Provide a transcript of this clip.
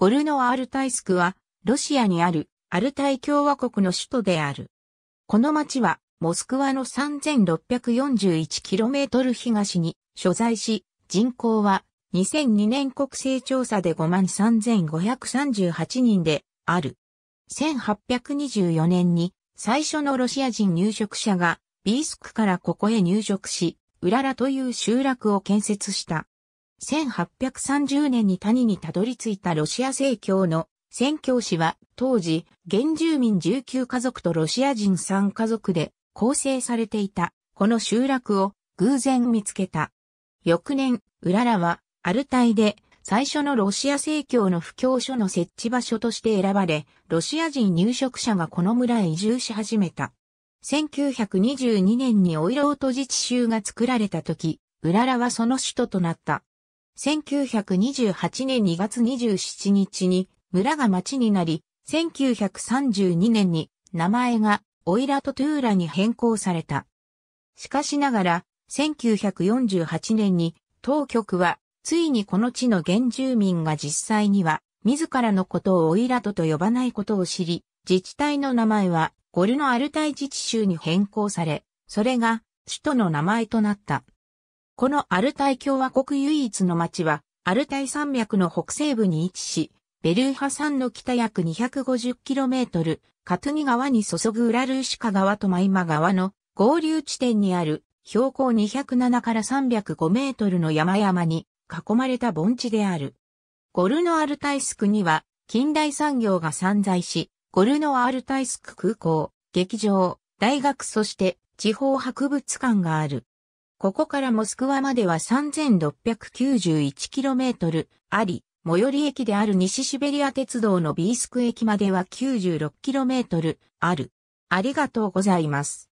ゴルノア・ルタイスクは、ロシアにあるアルタイ共和国の首都である。この町は、モスクワの 3641km 東に所在し、人口は2002年国勢調査で5万3538人である。1824年に最初のロシア人入植者がビースクからここへ入植し、ウララという集落を建設した。1830年に谷にたどり着いたロシア正教の宣教師は当時原住民19家族とロシア人3家族で構成されていたこの集落を偶然見つけた。翌年、ウララはアルタイで最初のロシア正教の布教所の設置場所として選ばれ、ロシア人入植者がこの村へ移住し始めた。1922年にオイロート自治州が作られた時、ウララはその首都となった。1928年2月27日に村が町になり、1932年に名前がオイラトトゥーラに変更された。しかしながら、1948年に当局はついにこの地の原住民が実際には自らのことをオイラトと呼ばないことを知り、自治体の名前はゴルノアルタイ自治州に変更され、それが首都の名前となった。このアルタイ共和国唯一の町は、アルタイ山脈の北西部に位置し、ベルーハ山の北約 250km、カトゥニ川に注ぐウラルーシカ川とマイマ川の合流地点にある標高207から305メートルの山々に囲まれた盆地である。ゴルノアルタイスクには近代産業が散在し、ゴルノアルタイスク空港、劇場、大学そして地方博物館がある。ここからモスクワまでは 3691km あり、最寄り駅である西シベリア鉄道のビースク駅までは 96km ある。ありがとうございます。